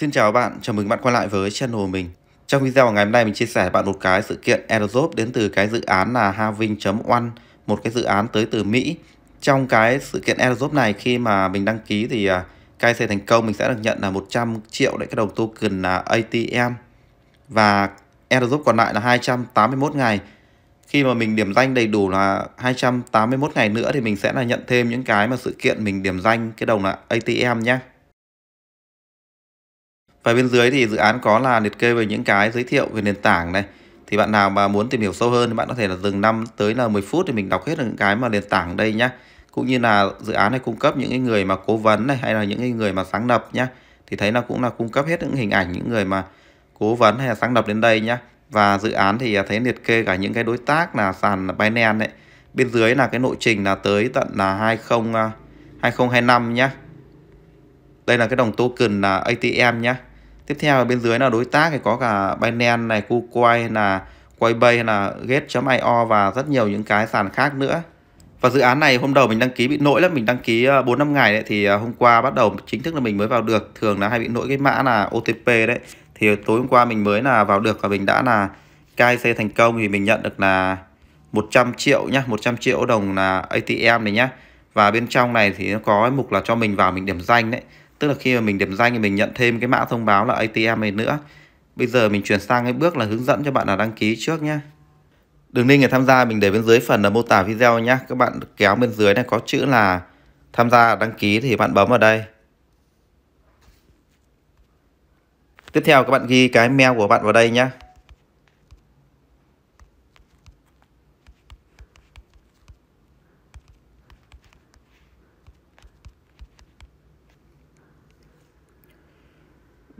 Xin chào các bạn, chào mừng bạn quay lại với channel mình. Trong video ngày hôm nay mình chia sẻ với bạn một cái sự kiện airdrop đến từ cái dự án là Having.one, một cái dự án tới từ Mỹ. Trong cái sự kiện airdrop này khi mà mình đăng ký thì à, KC thành công mình sẽ được nhận là 100 triệu để cái đồng token là ATM và airdrop còn lại là 281 ngày. Khi mà mình điểm danh đầy đủ là 281 ngày nữa thì mình sẽ là nhận thêm những cái mà sự kiện mình điểm danh cái đồng là ATM nhé và bên dưới thì dự án có là liệt kê về những cái giới thiệu về nền tảng này thì bạn nào mà muốn tìm hiểu sâu hơn thì bạn có thể là dừng 5 tới là 10 phút thì mình đọc hết những cái mà nền tảng đây nhá cũng như là dự án này cung cấp những người mà cố vấn này hay là những người mà sáng lập nhá thì thấy là cũng là cung cấp hết những hình ảnh những người mà cố vấn hay là sáng lập đến đây nhá và dự án thì thấy liệt kê cả những cái đối tác là sàn Binance đấy bên dưới là cái nội trình là tới tận là 20 2025 à, nhá đây là cái đồng token là ATM nhá tiếp theo ở bên dưới là đối tác thì có cả Binance này KuCoin là Coinbase là Gate.io và rất nhiều những cái sàn khác nữa và dự án này hôm đầu mình đăng ký bị lỗi lắm mình đăng ký 4 ờ, năm ngày đấy thì ờ, hôm qua bắt đầu chính thức là mình mới vào được thường là hay bị lỗi cái mã là OTP đấy thì tối hôm qua mình mới là vào được và mình đã là KIC thành công thì mình nhận được là 100 triệu nhá 100 triệu đồng là ATM này nhá và bên trong này thì nó có mục là cho mình vào mình điểm danh đấy tức là khi mà mình điểm danh thì mình nhận thêm cái mã thông báo là ATM này nữa bây giờ mình chuyển sang cái bước là hướng dẫn cho bạn là đăng ký trước nhé đường link để tham gia mình để bên dưới phần là mô tả video nhé các bạn kéo bên dưới này có chữ là tham gia đăng ký thì bạn bấm vào đây tiếp theo các bạn ghi cái mail của bạn vào đây nhé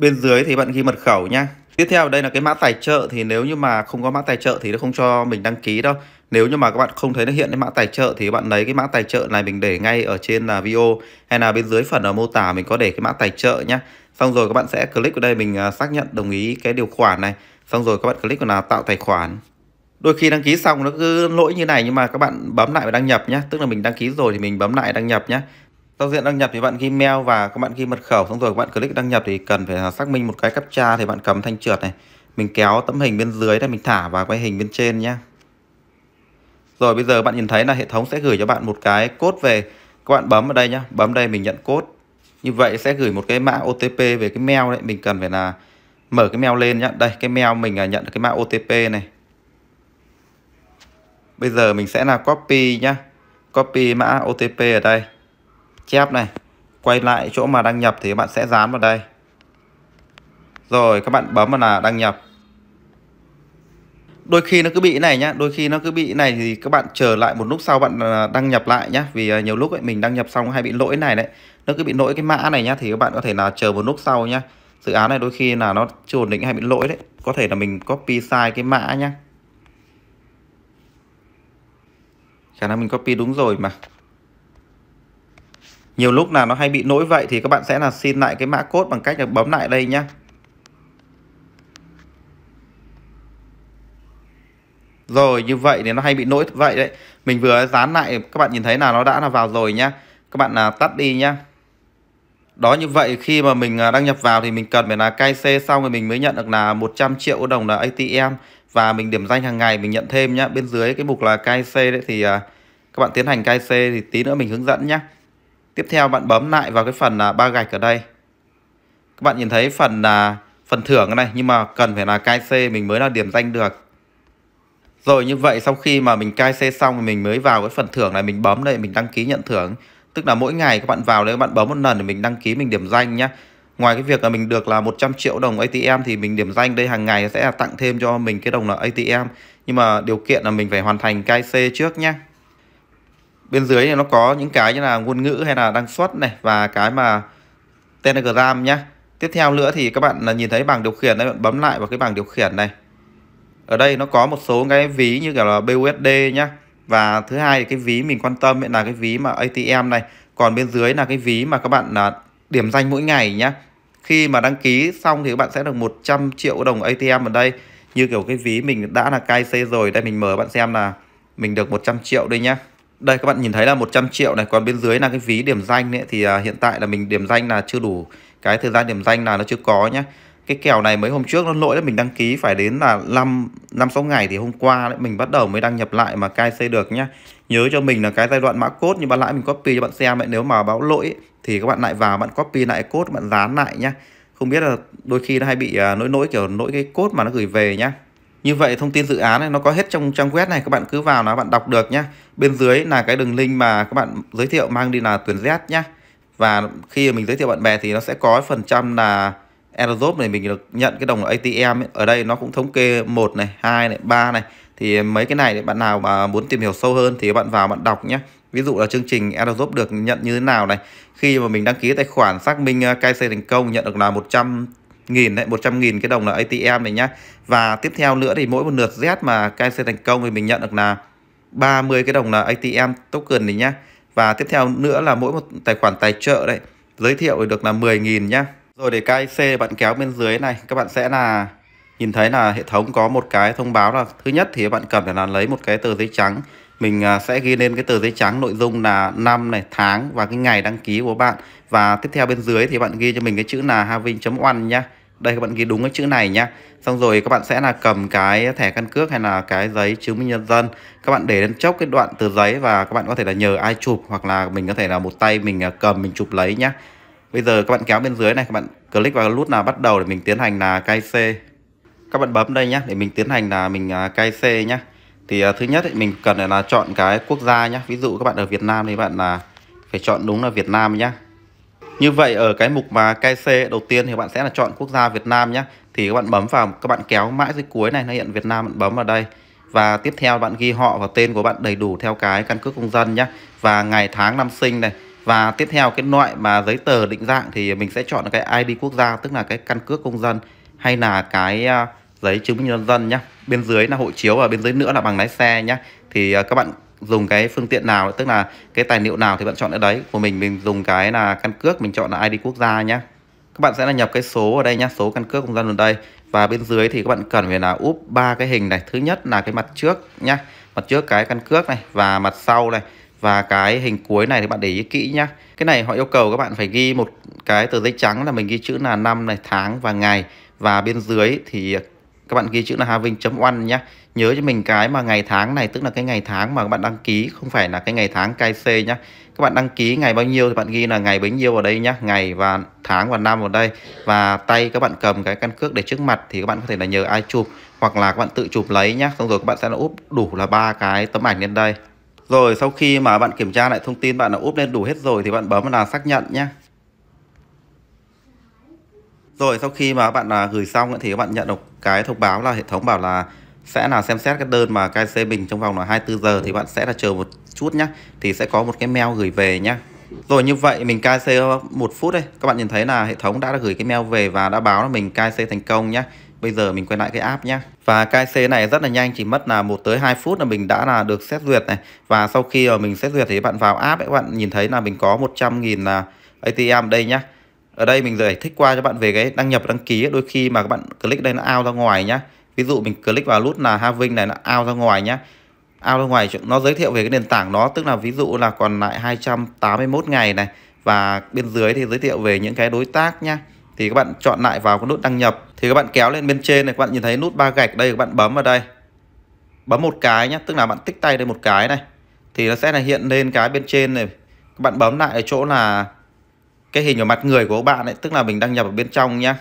bên dưới thì bạn ghi mật khẩu nhé tiếp theo đây là cái mã tài trợ thì nếu như mà không có mã tài trợ thì nó không cho mình đăng ký đâu nếu như mà các bạn không thấy nó hiện cái mã tài trợ thì bạn lấy cái mã tài trợ này mình để ngay ở trên là video hay là bên dưới phần ở mô tả mình có để cái mã tài trợ nhá xong rồi các bạn sẽ click vào đây mình à, xác nhận đồng ý cái điều khoản này xong rồi các bạn click vào là tạo tài khoản đôi khi đăng ký xong nó cứ lỗi như này nhưng mà các bạn bấm lại và đăng nhập nhé tức là mình đăng ký rồi thì mình bấm lại đăng nhập nhé giao diện đăng nhập thì bạn ghi mail và các bạn ghi mật khẩu xong rồi các bạn click đăng nhập thì cần phải xác minh một cái captcha thì bạn cầm thanh trượt này mình kéo tấm hình bên dưới đây mình thả vào cái hình bên trên nhé rồi bây giờ bạn nhìn thấy là hệ thống sẽ gửi cho bạn một cái cốt về các bạn bấm vào đây nhá bấm đây mình nhận cốt như vậy sẽ gửi một cái mã OTP về cái mail đấy mình cần phải là mở cái mail lên nhá đây cái mail mình à, nhận được cái mã OTP này bây giờ mình sẽ là copy nhá copy mã OTP ở đây chép này quay lại chỗ mà đăng nhập thì các bạn sẽ dán vào đây rồi các bạn bấm vào là đăng nhập đôi khi nó cứ bị này nhá đôi khi nó cứ bị này thì các bạn chờ lại một lúc sau bạn à, đăng nhập lại nhá vì à, nhiều lúc ấy, mình đăng nhập xong hay bị lỗi này đấy nó cứ bị lỗi cái mã này nhá thì các bạn có thể là chờ một lúc sau nhá dự án này đôi khi là nó chưa ổn định hay bị lỗi đấy có thể là mình copy sai cái mã nhá khả năng mình copy đúng rồi mà nhiều lúc là nó hay bị lỗi vậy thì các bạn sẽ là xin lại cái mã code bằng cách là bấm lại đây nhá rồi như vậy thì nó hay bị lỗi vậy đấy mình vừa dán lại các bạn nhìn thấy là nó đã là vào rồi nhá các bạn là tắt đi nhá đó như vậy khi mà mình à, đăng nhập vào thì mình cần phải là cai c xong rồi mình mới nhận được là 100 triệu đồng là ATM và mình điểm danh hàng ngày mình nhận thêm nhá bên dưới cái mục là cai c đấy thì à, các bạn tiến hành cai c thì tí nữa mình hướng dẫn nhá Tiếp theo bạn bấm lại vào cái phần à, ba gạch ở đây. Các bạn nhìn thấy phần là phần thưởng này nhưng mà cần phải là cai mình mới là điểm danh được. Rồi như vậy sau khi mà mình cai xong thì mình mới vào cái phần thưởng này mình bấm đây mình đăng ký nhận thưởng. Tức là mỗi ngày các bạn vào đây các bạn bấm một lần để mình đăng ký mình điểm danh nhé Ngoài cái việc là mình được là 100 triệu đồng ATM thì mình điểm danh đây hàng ngày sẽ là tặng thêm cho mình cái đồng là ATM. Nhưng mà điều kiện là mình phải hoàn thành cai trước nhé bên dưới thì nó có những cái như là ngôn ngữ hay là đăng xuất này và cái mà Telegram nhá. Tiếp theo nữa thì các bạn là nhìn thấy bảng điều khiển đấy, bạn bấm lại vào cái bảng điều khiển này. Ở đây nó có một số cái ví như kiểu là BUSD nhá. Và thứ hai cái ví mình quan tâm là cái ví mà ATM này. Còn bên dưới là cái ví mà các bạn là điểm danh mỗi ngày nhá. Khi mà đăng ký xong thì các bạn sẽ được 100 triệu đồng ATM ở đây. Như kiểu cái ví mình đã là KC rồi, đây mình mở bạn xem là mình được 100 triệu đây nhá đây các bạn nhìn thấy là 100 triệu này còn bên dưới là cái ví điểm danh ấy, thì à, hiện tại là mình điểm danh là chưa đủ cái thời gian điểm danh là nó chưa có nhé. cái kèo này mấy hôm trước nó lỗi là mình đăng ký phải đến là 5 năm sáu ngày thì hôm qua đấy mình bắt đầu mới đăng nhập lại mà cai xây được nhá nhớ cho mình là cái giai đoạn mã cốt như bạn lại mình copy cho bạn xem lại nếu mà báo lỗi thì các bạn lại vào bạn copy lại cốt bạn dán lại nhá không biết là đôi khi nó hay bị à, nỗi nỗi kiểu nỗi cái cốt mà nó gửi về nhá như vậy thông tin dự án này nó có hết trong trang web này các bạn cứ vào nó bạn đọc được nhá. Bên dưới là cái đường link mà các bạn giới thiệu mang đi là tuyển Z nhá. Và khi mình giới thiệu bạn bè thì nó sẽ có phần trăm là Aerosoft này mình được nhận cái đồng ATM ấy. ở đây nó cũng thống kê một này, hai này, ba này. Thì mấy cái này bạn nào mà muốn tìm hiểu sâu hơn thì bạn vào bạn đọc nhé. Ví dụ là chương trình Aerosoft được nhận như thế nào này. Khi mà mình đăng ký tài khoản xác minh ờ, KC thành công nhận được là 100 nghìn đấy 100 nghìn cái đồng là ATM này nhá và tiếp theo nữa thì mỗi một lượt Z mà KC thành công thì mình nhận được là 30 cái đồng là ATM token này nhá và tiếp theo nữa là mỗi một tài khoản tài trợ đấy giới thiệu được là 10 nghìn nhá rồi để KIC bạn kéo bên dưới này các bạn sẽ là nhìn thấy là hệ thống có một cái thông báo là thứ nhất thì bạn cần phải là lấy một cái tờ giấy trắng mình à, sẽ ghi lên cái tờ giấy trắng nội dung là năm này tháng và cái ngày đăng ký của bạn và tiếp theo bên dưới thì bạn ghi cho mình cái chữ là having.one nhá đây các bạn ghi đúng cái chữ này nhá xong rồi các bạn sẽ là cầm cái thẻ căn cước hay là cái giấy chứng minh nhân dân các bạn để lên chốc cái đoạn từ giấy và các bạn có thể là nhờ ai chụp hoặc là mình có thể là một tay mình à, cầm mình chụp lấy nhá bây giờ các bạn kéo bên dưới này các bạn click vào nút là bắt đầu để mình tiến hành là cai c các bạn bấm đây nhá để mình tiến hành là mình à, cai c nhá thì à, thứ nhất thì mình cần là chọn cái quốc gia nhá ví dụ các bạn ở Việt Nam thì bạn là phải chọn đúng là Việt Nam nhá như vậy ở cái mục mà KC đầu tiên thì bạn sẽ là chọn quốc gia Việt Nam nhé. Thì các bạn bấm vào, các bạn kéo mãi dưới cuối này, nó hiện Việt Nam bạn bấm vào đây. Và tiếp theo bạn ghi họ và tên của bạn đầy đủ theo cái căn cước công dân nhé. Và ngày tháng năm sinh này. Và tiếp theo cái loại mà giấy tờ định dạng thì mình sẽ chọn cái ID quốc gia, tức là cái căn cước công dân hay là cái à, giấy chứng minh nhân dân nhé. Bên dưới là hộ chiếu và bên dưới nữa là bằng lái xe nhé. Thì à, các bạn dùng cái phương tiện nào tức là cái tài liệu nào thì bạn chọn ở đấy của mình mình dùng cái là căn cước mình chọn là ID quốc gia nhé các bạn sẽ là nhập cái số ở đây nhá số căn cước công dân ở đây và bên dưới thì các bạn cần phải là úp ba cái hình này thứ nhất là cái mặt trước nhá mặt trước cái căn cước này và mặt sau này và cái hình cuối này thì bạn để ý kỹ nhá cái này họ yêu cầu các bạn phải ghi một cái tờ giấy trắng là mình ghi chữ là năm này tháng và ngày và bên dưới thì các bạn ghi chữ là having.one nhé nhớ cho mình cái mà ngày tháng này tức là cái ngày tháng mà các bạn đăng ký không phải là cái ngày tháng KC nhé các bạn đăng ký ngày bao nhiêu thì bạn ghi là ngày bấy nhiêu vào đây nhé ngày và tháng và năm vào đây và tay các bạn cầm cái căn cước để trước mặt thì các bạn có thể là nhờ ai chụp hoặc là các bạn tự chụp lấy nhé xong rồi các bạn sẽ là úp đủ là ba cái tấm ảnh lên đây rồi sau khi mà bạn kiểm tra lại thông tin bạn đã úp lên đủ hết rồi thì bạn bấm là xác nhận nhé rồi sau khi mà các bạn à, gửi xong thì các bạn nhận được cái thông báo là hệ thống bảo là sẽ là xem xét cái đơn mà KC Bình trong vòng là 24 giờ thì bạn sẽ là chờ một chút nhá thì sẽ có một cái mail gửi về nhá rồi như vậy mình KC một phút đây các bạn nhìn thấy là hệ thống đã gửi cái mail về và đã báo là mình KC thành công nhá bây giờ mình quay lại cái app nhá và KC này rất là nhanh chỉ mất là 1 tới 2 phút là mình đã là được xét duyệt này và sau khi mà mình xét duyệt thì bạn vào app ấy, các bạn nhìn thấy là mình có 100.000 là ATM đây nhá ở đây mình giải thích qua cho bạn về cái đăng nhập đăng ký đôi khi mà các bạn click đây nó out ra ngoài nhá ví dụ mình click vào nút là having này nó out ra ngoài nhá out ra ngoài nó giới thiệu về cái nền tảng nó tức là ví dụ là còn lại 281 ngày này và bên dưới thì giới thiệu về những cái đối tác nhá thì các bạn chọn lại vào cái nút đăng nhập thì các bạn kéo lên bên trên này các bạn nhìn thấy nút ba gạch đây các bạn bấm vào đây bấm một cái nhá tức là bạn tích tay đây một cái này thì nó sẽ là hiện lên cái bên trên này các bạn bấm lại ở chỗ là cái hình ở mặt người của các bạn ấy tức là mình đăng nhập ở bên trong nhá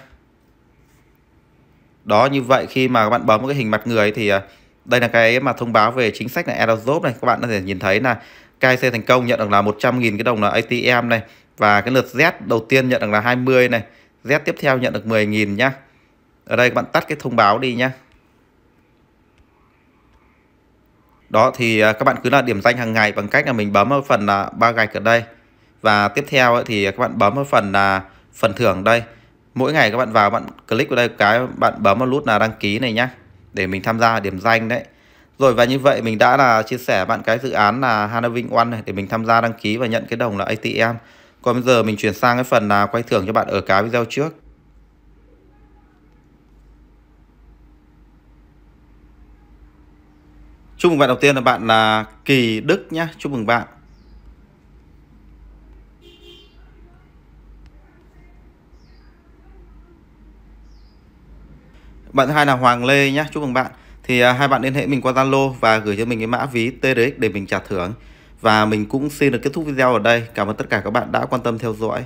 đó như vậy khi mà các bạn bấm cái hình mặt người thì à, đây là cái mà thông báo về chính sách là AirDrop này các bạn có thể nhìn thấy là KC thành công nhận được là 100.000 cái đồng là ATM này và cái lượt Z đầu tiên nhận được là 20 này Z tiếp theo nhận được 10.000 nhá ở đây các bạn tắt cái thông báo đi nhá đó thì à, các bạn cứ là điểm danh hàng ngày bằng cách là mình bấm vào phần ba gạch ở đây và tiếp theo thì các bạn bấm vào phần là phần thưởng đây mỗi ngày các bạn vào bạn click vào đây cái bạn bấm vào nút là đăng ký này nhá để mình tham gia điểm danh đấy rồi và như vậy mình đã là chia sẻ bạn cái dự án là Hanaving One này để mình tham gia đăng ký và nhận cái đồng là ATM còn bây giờ mình chuyển sang cái phần là quay thưởng cho bạn ở cái video trước Chúc mừng bạn đầu tiên là bạn là Kỳ Đức nhá. Chúc mừng bạn. Bạn thứ hai là Hoàng Lê nhé, chúc mừng bạn. Thì à, hai bạn liên hệ mình qua Zalo và gửi cho mình cái mã ví TRX để mình trả thưởng. Và mình cũng xin được kết thúc video ở đây. Cảm ơn tất cả các bạn đã quan tâm theo dõi.